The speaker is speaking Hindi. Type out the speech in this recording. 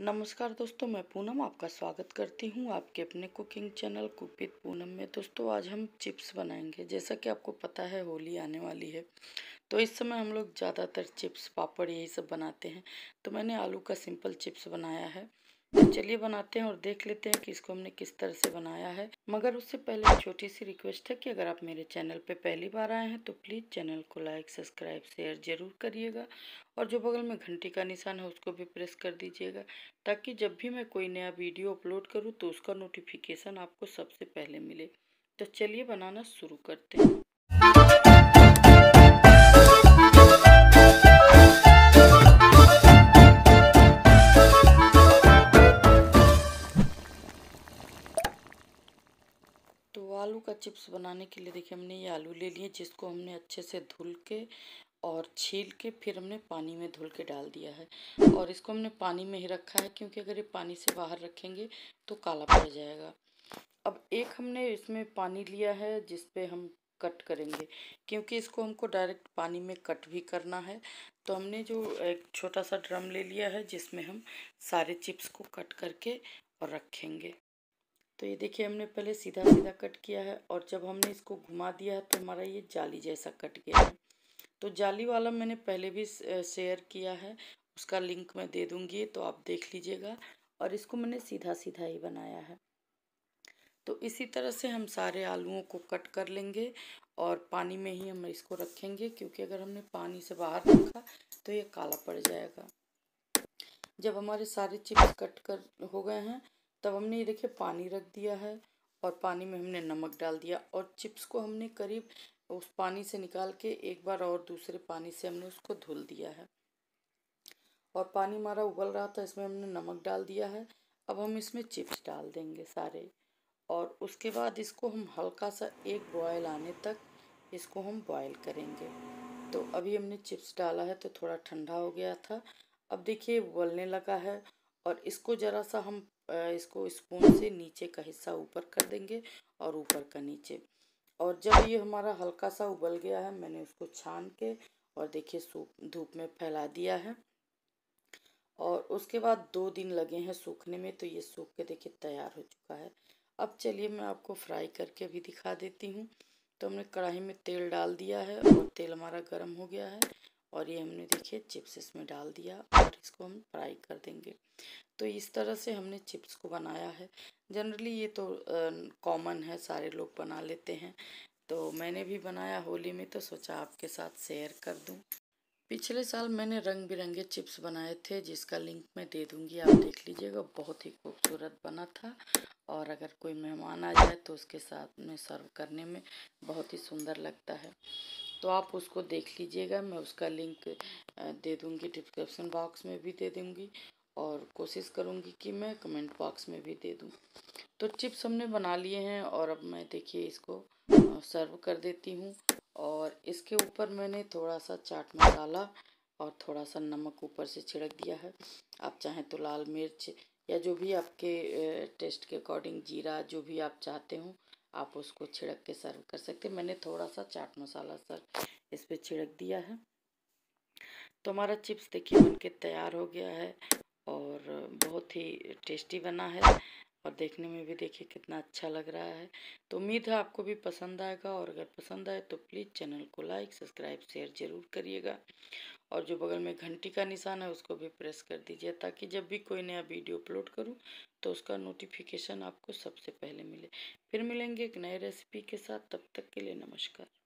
नमस्कार दोस्तों मैं पूनम आपका स्वागत करती हूँ आपके अपने cooking channel cook with Poonam में दोस्तों आज हम चिप्स बनाएंगे जैसा कि आपको पता है होली आने वाली है तो इस समय हम लोग ज़्यादातर चिप्स पापड़ यही सब बनाते हैं तो मैंने आलू का सिंपल चिप्स बनाया है तो चलिए बनाते हैं और देख लेते हैं कि इसको हमने किस तरह से बनाया है मगर उससे पहले छोटी सी रिक्वेस्ट है कि अगर आप मेरे चैनल पे पहली बार आए हैं तो प्लीज़ चैनल को लाइक सब्सक्राइब शेयर ज़रूर करिएगा और जो बगल में घंटी का निशान है उसको भी प्रेस कर दीजिएगा ताकि जब भी मैं कोई नया वीडियो अपलोड करूँ तो उसका नोटिफिकेशन आपको सबसे पहले मिले तो चलिए बनाना शुरू करते हैं का चिप्स बनाने के लिए देखिए हमने ये आलू ले लिए जिसको हमने अच्छे से धुल के और छील के फिर हमने पानी में धुल के डाल दिया है और इसको हमने पानी में ही रखा है क्योंकि अगर ये पानी से बाहर रखेंगे तो काला पड़ जाएगा अब एक हमने इसमें पानी लिया है जिस हम कट करेंगे क्योंकि इसको हमको डायरेक्ट पानी में कट भी करना है तो हमने जो एक छोटा सा ड्रम ले लिया है जिसमें हम सारे चिप्स को कट करके और रखेंगे तो ये देखिए हमने पहले सीधा सीधा कट किया है और जब हमने इसको घुमा दिया है तो हमारा ये जाली जैसा कट गया है तो जाली वाला मैंने पहले भी शेयर किया है उसका लिंक मैं दे दूँगी तो आप देख लीजिएगा और इसको मैंने सीधा सीधा ही बनाया है तो इसी तरह से हम सारे आलूओं को कट कर लेंगे और पानी में ही हम इसको रखेंगे क्योंकि अगर हमने पानी से बाहर रखा तो ये काला पड़ जाएगा जब हमारे सारे चिप्स कट कर हो गए हैं तब हमने ये देखिए पानी रख दिया है और पानी में हमने नमक डाल दिया और चिप्स को हमने करीब उस पानी से निकाल के एक बार और दूसरे पानी से हमने उसको धुल दिया है और पानी हमारा उबल रहा था इसमें हमने नमक डाल दिया है अब हम इसमें चिप्स डाल देंगे सारे और उसके बाद इसको हम हल्का सा एक बॉयल आने तक इसको हम बॉयल करेंगे तो अभी हमने चिप्स डाला है तो थोड़ा ठंडा हो गया था अब देखिए उबलने लगा है और इसको ज़रा सा हम इसको स्पून से नीचे का हिस्सा ऊपर कर देंगे और ऊपर का नीचे और जब ये हमारा हल्का सा उबल गया है मैंने उसको छान के और देखिए सूप धूप में फैला दिया है और उसके बाद दो दिन लगे हैं सूखने में तो ये सूख के देखिए तैयार हो चुका है अब चलिए मैं आपको फ्राई करके भी दिखा देती हूँ तो हमने कढ़ाई में तेल डाल दिया है और तेल हमारा गर्म हो गया है और ये हमने देखिए चिप्स इसमें डाल दिया और इसको हम फ्राई कर देंगे तो इस तरह से हमने चिप्स को बनाया है जनरली ये तो कॉमन है सारे लोग बना लेते हैं तो मैंने भी बनाया होली में तो सोचा आपके साथ शेयर कर दूं पिछले साल मैंने रंग बिरंगे चिप्स बनाए थे जिसका लिंक मैं दे दूंगी आप देख लीजिएगा बहुत ही खूबसूरत बना था और अगर कोई मेहमान आ जाए तो उसके साथ में सर्व करने में बहुत ही सुंदर लगता है तो आप उसको देख लीजिएगा मैं उसका लिंक दे दूँगी डिस्क्रिप्सन बॉक्स में भी दे दूँगी और कोशिश करूँगी कि मैं कमेंट बॉक्स में भी दे दूँ तो चिप्स हमने बना लिए हैं और अब मैं देखिए इसको सर्व कर देती हूँ और इसके ऊपर मैंने थोड़ा सा चाट मसाला और थोड़ा सा नमक ऊपर से छिड़क दिया है आप चाहें तो लाल मिर्च या जो भी आपके टेस्ट के अकॉर्डिंग जीरा जो भी आप चाहते हो आप उसको छिड़क के सर्व कर सकते हैं मैंने थोड़ा सा चाट मसाला सर इस पर छिड़क दिया है तो हमारा चिप्स देखिए बन के तैयार हो गया है और बहुत ही टेस्टी बना है और देखने में भी देखिए कितना अच्छा लग रहा है तो उम्मीद है आपको भी पसंद आएगा और अगर पसंद आए तो प्लीज़ चैनल को लाइक सब्सक्राइब शेयर ज़रूर करिएगा और जो बगल में घंटी का निशान है उसको भी प्रेस कर दीजिए ताकि जब भी कोई नया वीडियो अपलोड करूँ तो उसका नोटिफिकेशन आपको सबसे पहले मिले फिर मिलेंगे एक नए रेसिपी के साथ तब तक के लिए नमस्कार